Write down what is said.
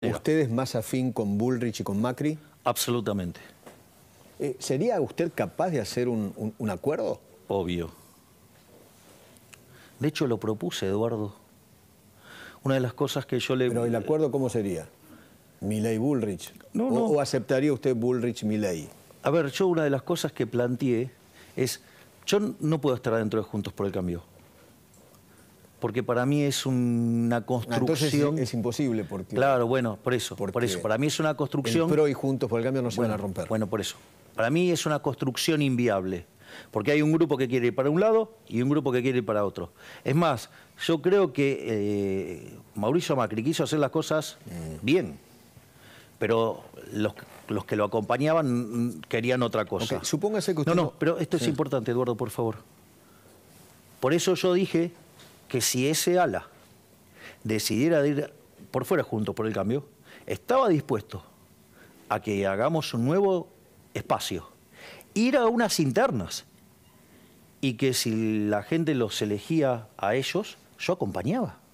¿Usted es más afín con Bullrich y con Macri? Absolutamente. Eh, ¿Sería usted capaz de hacer un, acuerdo? Obvio. De hecho, lo propuse, Eduardo. Una de las cosas que yo le... Pero el acuerdo, ¿cómo sería? Milley bullrich No, o, aceptaría usted Bullrich-Miley? A ver, yo una de las cosas que planteé es, yo no puedo estar adentro de Juntos por el Cambio porque para mí es una ah, construcción. es imposible porque. Claro, bueno, por eso. Por eso. Para mí es una construcción. pero hoy y Juntos por el Cambio no se van a romper. Bueno, por eso. Para mí es una construcción inviable. Porque hay un grupo que quiere ir para un lado y un grupo que quiere ir para otro. Es más, yo creo que eh, Mauricio Macri quiso hacer las cosas mm. bien, pero los, que lo acompañaban querían otra cosa. Supóngase que usted... No, no, pero esto es importante, Eduardo, por favor. Por eso yo dije que si ese ala decidiera ir por fuera junto por el cambio, estaba dispuesto a que hagamos un nuevo espacio, ir a unas internas y que si la gente los elegía a ellos, yo acompañaba.